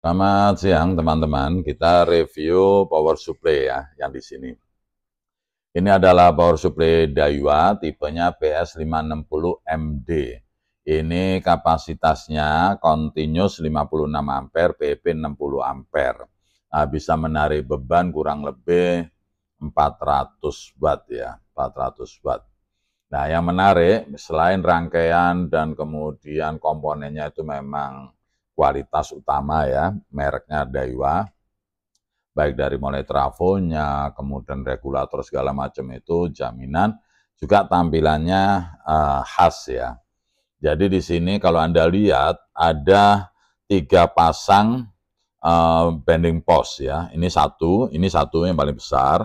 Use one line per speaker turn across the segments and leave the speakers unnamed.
Selamat siang teman-teman, kita review power supply ya yang di sini. Ini adalah power supply Daiwa tipenya PS560MD. Ini kapasitasnya continuous 56 ampere, PP 60 ampere. Nah, bisa menarik beban kurang lebih 400 watt ya, 400 watt. Nah, yang menarik selain rangkaian dan kemudian komponennya itu memang kualitas utama ya, mereknya Daiwa. Baik dari mulai trafonya, kemudian regulator segala macam itu jaminan, juga tampilannya uh, khas ya. Jadi di sini kalau Anda lihat ada tiga pasang uh, bending post ya. Ini satu, ini satu yang paling besar,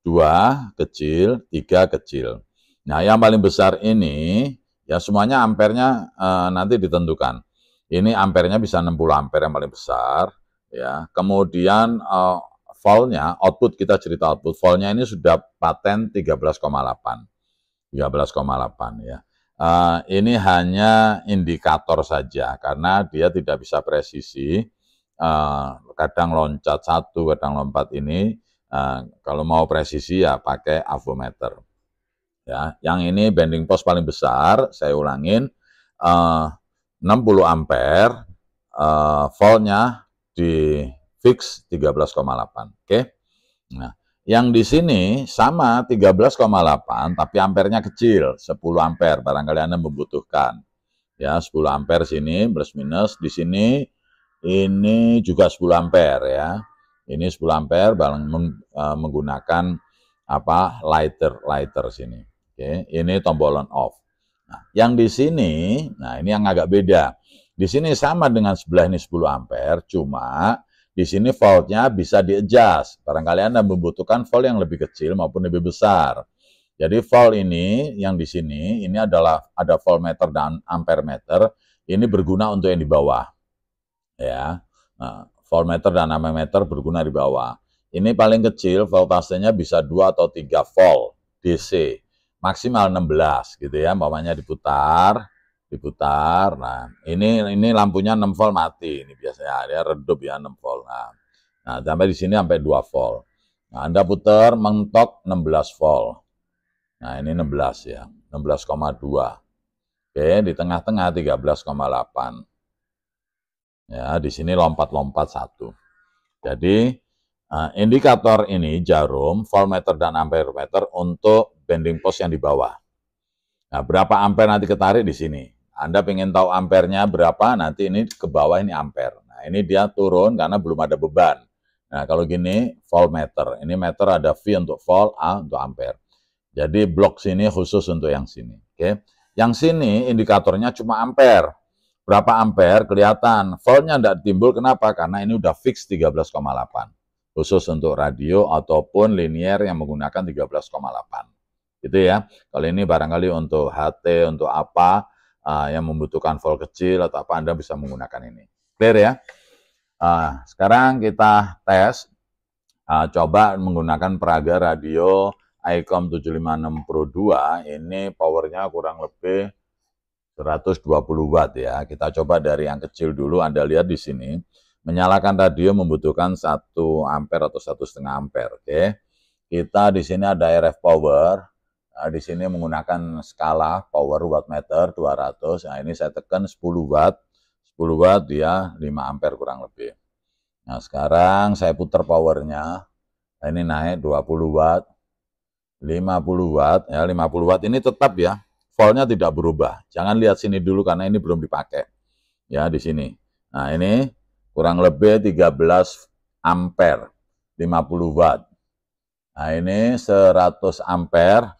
dua kecil, tiga kecil. Nah yang paling besar ini ya semuanya ampernya uh, nanti ditentukan. Ini ampernya bisa 60 ampere yang paling besar, ya. Kemudian uh, voltnya, output kita cerita output voltnya ini sudah paten 13,8, 13,8 ya. Uh, ini hanya indikator saja karena dia tidak bisa presisi. Uh, kadang loncat satu, kadang lompat ini. Uh, kalau mau presisi ya pakai avometer. Ya, yang ini bending post paling besar. Saya ulangin, uh, 60 ampere, uh, voltnya di fix 13,8. Oke. Okay? Nah, yang di sini sama 13,8 tapi ampernya kecil, 10 ampere barangkali Anda membutuhkan. Ya, 10 ampere sini plus minus di sini ini juga 10 ampere ya. Ini 10 ampere barang meng, uh, menggunakan apa lighter lighter sini. Oke, okay. ini tombol on off. Yang di sini, nah ini yang agak beda. Di sini sama dengan sebelah ini 10 ampere, cuma di sini voltnya bisa di-adjust. Barangkali Anda membutuhkan volt yang lebih kecil maupun lebih besar. Jadi volt ini yang di sini, ini adalah ada voltmeter dan ampere meter. Ini berguna untuk yang di bawah. Ya, nah, voltmeter dan ampere meter berguna di bawah. Ini paling kecil voltasenya bisa 2 atau 3 volt DC maksimal 16 gitu ya, umpamanya diputar, diputar. Nah, ini ini lampunya 6 volt mati ini biasanya ya redup ya 6 volt. Nah, nah sampai di sini sampai 2 volt. Nah, Anda putar mentok 16 volt. Nah, ini 16 ya, 16,2. Oke, di tengah-tengah 13,8. Ya, di sini lompat-lompat satu. Jadi, eh, indikator ini jarum, voltmeter dan amperemeter untuk Bending post yang di bawah. Nah, berapa ampere nanti ketarik di sini? Anda pengen tahu ampernya berapa, nanti ini ke bawah ini ampere. Nah, ini dia turun karena belum ada beban. Nah, kalau gini, volt Ini meter ada V untuk volt, A untuk ampere. Jadi blok sini khusus untuk yang sini. Oke. Okay? Yang sini indikatornya cuma ampere. Berapa ampere kelihatan. Voltnya tidak timbul kenapa? Karena ini udah fix 13,8. Khusus untuk radio ataupun linear yang menggunakan 13,8 gitu ya. Kalau ini barangkali untuk HT, untuk apa uh, yang membutuhkan volt kecil atau apa Anda bisa menggunakan ini. Clear ya? Uh, sekarang kita tes, uh, coba menggunakan peraga radio ICOM 756 Pro 2, ini powernya kurang lebih 120 watt ya. Kita coba dari yang kecil dulu, Anda lihat di sini. Menyalakan radio membutuhkan 1 ampere atau 1,5 ampere, oke. Okay. Kita di sini ada RF power, Nah, di sini menggunakan skala power watt meter 200. Nah, ini saya tekan 10 watt. 10 watt dia 5 ampere kurang lebih. Nah, sekarang saya putar powernya. Nah, ini naik 20 watt. 50 watt. Ya, 50 watt ini tetap ya. Voltnya tidak berubah. Jangan lihat sini dulu karena ini belum dipakai. Ya, di sini. Nah, ini kurang lebih 13 ampere. 50 watt. Nah, ini 100 ampere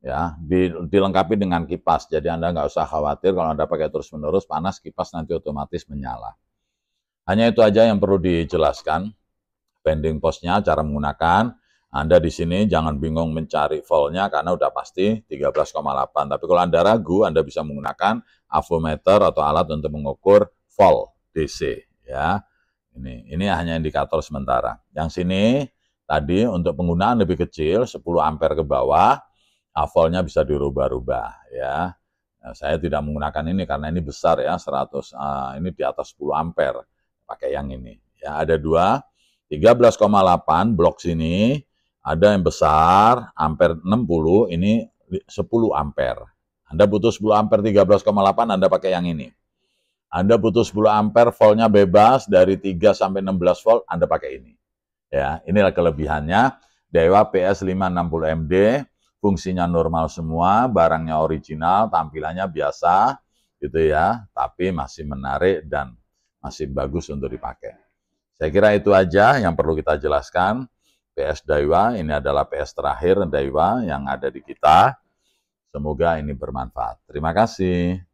ya dilengkapi dengan kipas jadi anda nggak usah khawatir kalau anda pakai terus menerus panas kipas nanti otomatis menyala hanya itu aja yang perlu dijelaskan bending posnya cara menggunakan anda di sini jangan bingung mencari volnya karena udah pasti 13,8 tapi kalau anda ragu anda bisa menggunakan avometer atau alat untuk mengukur vol DC ya ini ini hanya indikator sementara yang sini tadi untuk penggunaan lebih kecil 10 ampere ke bawah Avolnya bisa dirubah-rubah ya. Nah, saya tidak menggunakan ini karena ini besar ya 100 uh, ah, ini di atas 10 ampere pakai yang ini. Ya ada dua 13,8 blok sini ada yang besar ampere 60 ini 10 ampere. Anda butuh 10 ampere 13,8 Anda pakai yang ini. Anda butuh 10 ampere voltnya bebas dari 3 sampai 16 volt Anda pakai ini. Ya, inilah kelebihannya Dewa PS560MD fungsinya normal semua, barangnya original, tampilannya biasa, gitu ya, tapi masih menarik dan masih bagus untuk dipakai. Saya kira itu aja yang perlu kita jelaskan. PS Daiwa, ini adalah PS terakhir Daiwa yang ada di kita. Semoga ini bermanfaat. Terima kasih.